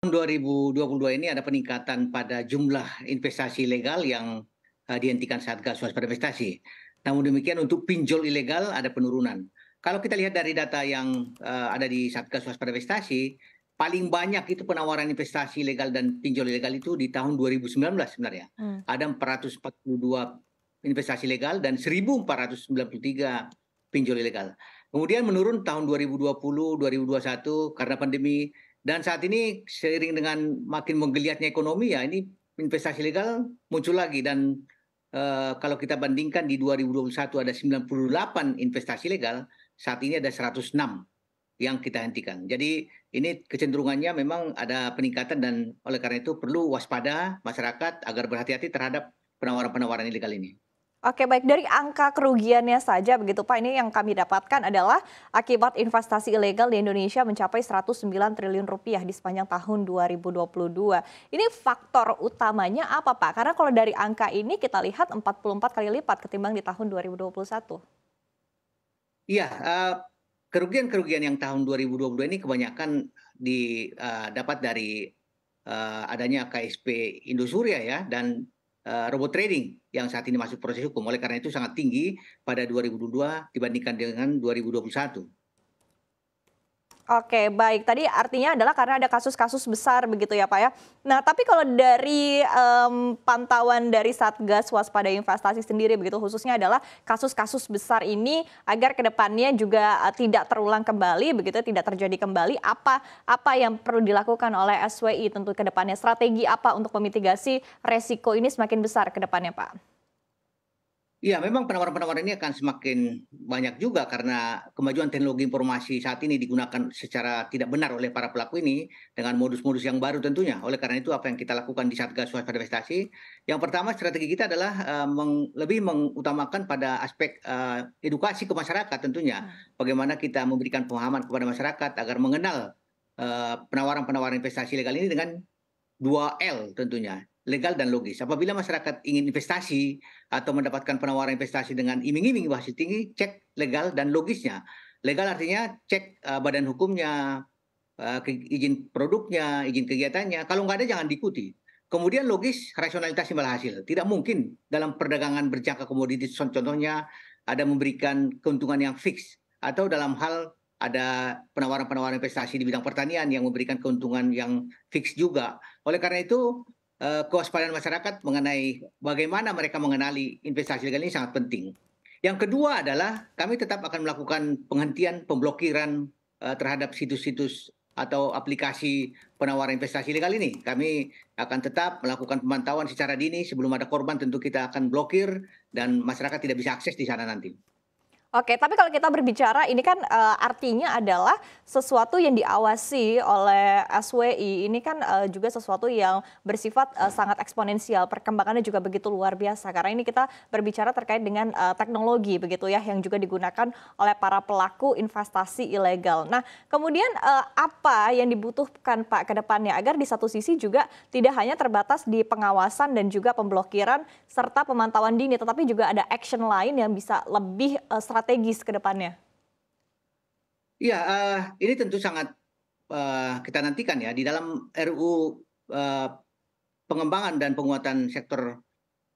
Tahun 2022 ini ada peningkatan pada jumlah investasi ilegal yang uh, dihentikan Satgas Waspada Investasi. Namun demikian untuk pinjol ilegal ada penurunan. Kalau kita lihat dari data yang uh, ada di Satgas Waspada Investasi, paling banyak itu penawaran investasi ilegal dan pinjol ilegal itu di tahun 2019 sebenarnya. Hmm. Ada 442 investasi legal dan 1493 pinjol ilegal. Kemudian menurun tahun 2020, 2021 karena pandemi dan saat ini seiring dengan makin menggeliatnya ekonomi ya ini investasi legal muncul lagi dan Uh, kalau kita bandingkan di 2021 ada 98 investasi legal, saat ini ada 106 yang kita hentikan. Jadi ini kecenderungannya memang ada peningkatan dan oleh karena itu perlu waspada masyarakat agar berhati-hati terhadap penawaran-penawaran ilegal ini. Oke baik, dari angka kerugiannya saja begitu Pak, ini yang kami dapatkan adalah akibat investasi ilegal di Indonesia mencapai 109 triliun rupiah di sepanjang tahun 2022. Ini faktor utamanya apa Pak? Karena kalau dari angka ini kita lihat 44 kali lipat ketimbang di tahun 2021. Iya, eh, kerugian-kerugian yang tahun 2022 ini kebanyakan didapat eh, dari eh, adanya KSP Indosuria ya, dan Eh, robot trading yang saat ini masuk proses hukum. Oleh karena itu sangat tinggi pada 2022 dibandingkan dengan 2021. Oke, baik. Tadi artinya adalah karena ada kasus-kasus besar begitu ya, Pak ya. Nah, tapi kalau dari um, pantauan dari Satgas Waspada Investasi sendiri begitu khususnya adalah kasus-kasus besar ini agar kedepannya juga uh, tidak terulang kembali begitu, tidak terjadi kembali. Apa apa yang perlu dilakukan oleh SWI tentu kedepannya strategi apa untuk memitigasi resiko ini semakin besar kedepannya, Pak? Ya, memang penawaran-penawaran ini akan semakin banyak juga karena kemajuan teknologi informasi saat ini digunakan secara tidak benar oleh para pelaku ini dengan modus-modus yang baru tentunya. Oleh karena itu apa yang kita lakukan di Satgas Swasta Investasi, yang pertama strategi kita adalah uh, meng, lebih mengutamakan pada aspek uh, edukasi ke masyarakat tentunya. Hmm. Bagaimana kita memberikan pemahaman kepada masyarakat agar mengenal eh, penawaran-penawaran uh, investasi legal ini dengan 2L tentunya legal dan logis. Apabila masyarakat ingin investasi atau mendapatkan penawaran investasi dengan iming-iming wasit tinggi, cek legal dan logisnya. Legal artinya cek uh, badan hukumnya, uh, izin produknya, izin kegiatannya. Kalau nggak ada jangan diikuti. Kemudian logis, rasionalitas imbal hasil. Tidak mungkin dalam perdagangan berjangka komoditi, contohnya ada memberikan keuntungan yang fix. Atau dalam hal ada penawaran-penawaran investasi di bidang pertanian yang memberikan keuntungan yang fix juga. Oleh karena itu, Eh, kewaspadaan masyarakat mengenai bagaimana mereka mengenali investasi legal ini sangat penting. Yang kedua adalah kami tetap akan melakukan penghentian pemblokiran uh, terhadap situs-situs atau aplikasi penawaran investasi legal ini. Kami akan tetap melakukan pemantauan secara dini sebelum ada korban tentu kita akan blokir dan masyarakat tidak bisa akses di sana nanti. Oke, tapi kalau kita berbicara ini kan e, artinya adalah sesuatu yang diawasi oleh SWI ini kan e, juga sesuatu yang bersifat e, sangat eksponensial, perkembangannya juga begitu luar biasa. Karena ini kita berbicara terkait dengan e, teknologi begitu ya yang juga digunakan oleh para pelaku investasi ilegal. Nah, kemudian e, apa yang dibutuhkan Pak ke depannya agar di satu sisi juga tidak hanya terbatas di pengawasan dan juga pemblokiran serta pemantauan dini, tetapi juga ada action lain yang bisa lebih e, strategis ke depannya? Iya, uh, ini tentu sangat uh, kita nantikan ya di dalam RU uh, eh, pengembangan dan penguatan sektor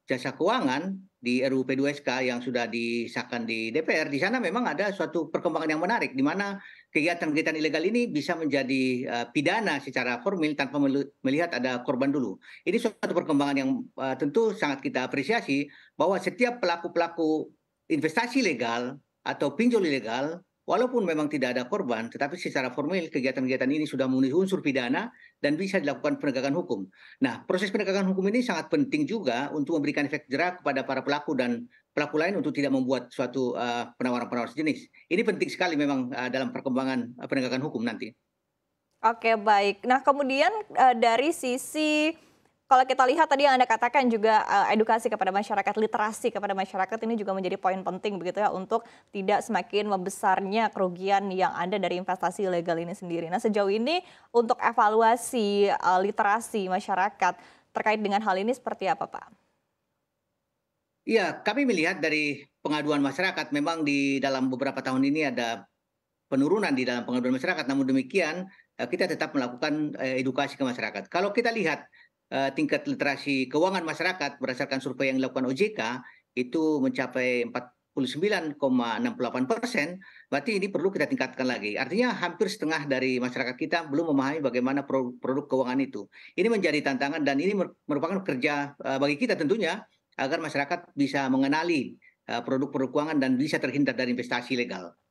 jasa keuangan di RUU P2SK yang sudah disahkan di DPR, di sana memang ada suatu perkembangan yang menarik di mana kegiatan-kegiatan ilegal ini bisa menjadi uh, pidana secara formal tanpa melihat ada korban dulu. Ini suatu perkembangan yang uh, tentu sangat kita apresiasi bahwa setiap pelaku-pelaku investasi legal atau pinjol ilegal walaupun memang tidak ada korban, tetapi secara formal kegiatan-kegiatan ini sudah memenuhi unsur pidana dan bisa dilakukan penegakan hukum. Nah, proses penegakan hukum ini sangat penting juga untuk memberikan efek jerak kepada para pelaku dan pelaku lain untuk tidak membuat suatu penawaran eh, penawaran-penawaran sejenis. Ini penting sekali memang uh, dalam perkembangan uh, penegakan hukum nanti. Oke, baik. Nah, kemudian uh, dari sisi kalau kita lihat tadi yang Anda katakan juga uh, edukasi kepada masyarakat, literasi kepada masyarakat ini juga menjadi poin penting begitu ya untuk tidak semakin membesarnya kerugian yang ada dari investasi ilegal ini sendiri. Nah, sejauh ini untuk evaluasi uh, literasi masyarakat terkait dengan hal ini seperti apa, Pak? Iya, kami melihat dari pengaduan masyarakat memang di dalam beberapa tahun ini ada penurunan di dalam pengaduan masyarakat. Namun demikian, eh, kita tetap melakukan edukasi ke masyarakat. Kalau kita lihat Eh, tingkat literasi keuangan masyarakat berdasarkan survei yang dilakukan ojk itu mencapai 49,68 persen, berarti ini perlu kita tingkatkan lagi. Artinya hampir setengah dari masyarakat kita belum memahami bagaimana produk keuangan itu. Ini menjadi tantangan dan ini merupakan kerja eh, bagi kita tentunya agar masyarakat bisa mengenali eh, produk-produk keuangan dan bisa terhindar dari investasi legal.